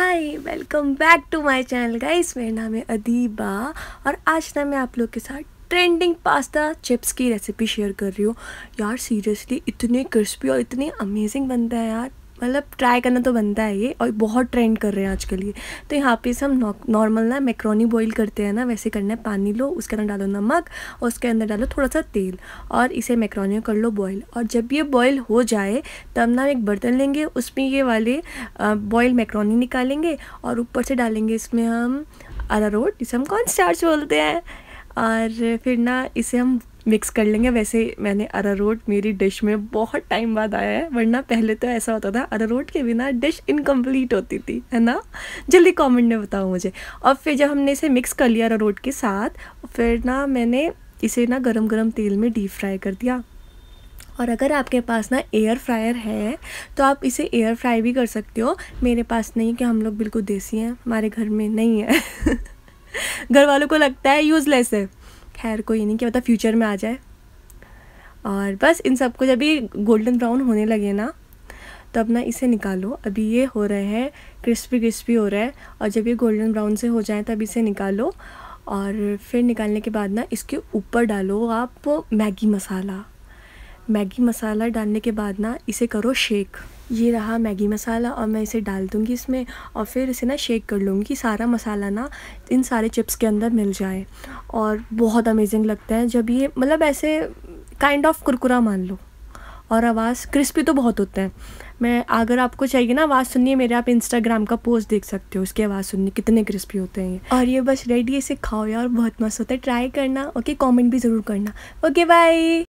hi welcome back to my channel guys मेरा नाम है अदीबा और आज ना मैं आप लोग के साथ ट्रेंडिंग पास्ता चिप्स की रेसिपी शेयर कर रही हूँ यार सीरियसली इतने क्रिस्पी और इतने अमेजिंग बनता है यार मतलब ट्राई करना तो बनता है ये और बहुत ट्रेंड कर रहे हैं आजकल ये तो यहाँ पे से हम नॉर्मल ना मैक्रोनी बॉईल करते हैं ना वैसे करना है पानी लो उसके अंदर डालो नमक और उसके अंदर डालो थोड़ा सा तेल और इसे मैक्रोनी कर लो बॉईल और जब ये बॉईल हो जाए तब ना एक बर्तन लेंगे उसमें ये वाले बॉयल मैक्रोनी निकालेंगे और ऊपर से डालेंगे इसमें हम अरारोट जिसे हम कौन स्टार्च बोलते हैं और फिर ना इसे हम मिक्स कर लेंगे वैसे मैंने अरारोट मेरी डिश में बहुत टाइम बाद आया है वरना पहले तो ऐसा होता था अरारोट के बिना डिश इनकम्प्लीट होती थी है ना जल्दी कमेंट में बताओ मुझे और फिर जब हमने इसे मिक्स कर लिया अरारोट के साथ फिर ना मैंने इसे ना गरम गरम तेल में डीप फ्राई कर दिया और अगर आपके पास ना एयर फ्रायर है तो आप इसे एयर फ्राई भी कर सकते हो मेरे पास नहीं कि हम लोग बिल्कुल देसी हैं हमारे घर में नहीं है घर वालों को लगता है यूज़लेस है खैर कोई नहीं क्या पता फ्यूचर में आ जाए और बस इन सबको जब ये गोल्डन ब्राउन होने लगे ना तो अपना इसे निकालो अभी ये हो रहे हैं क्रिस्पी क्रिस्पी हो रहा है और जब ये गोल्डन ब्राउन से हो जाए तब इसे निकालो और फिर निकालने के बाद ना इसके ऊपर डालो आप मैगी मसाला मैगी मसाला डालने के बाद ना इसे करो शेक ये रहा मैगी मसाला और मैं इसे डाल दूँगी इसमें और फिर इसे ना शेक कर लूँगी सारा मसाला ना इन सारे चिप्स के अंदर मिल जाए और बहुत अमेजिंग लगता है जब ये मतलब ऐसे काइंड ऑफ कुरकुरा मान लो और आवाज़ क्रिस्पी तो बहुत होता है मैं अगर आपको चाहिए ना आवाज़ सुनिए मेरे आप इंस्टाग्राम का पोस्ट देख सकते हो उसकी आवाज़ सुननी कितने क्रिस्पी होते हैं ये और ये बस रेडी इसे खाओ यार बहुत मस्त होता है ट्राई करना ओके कमेंट भी ज़रूर करना ओके बाय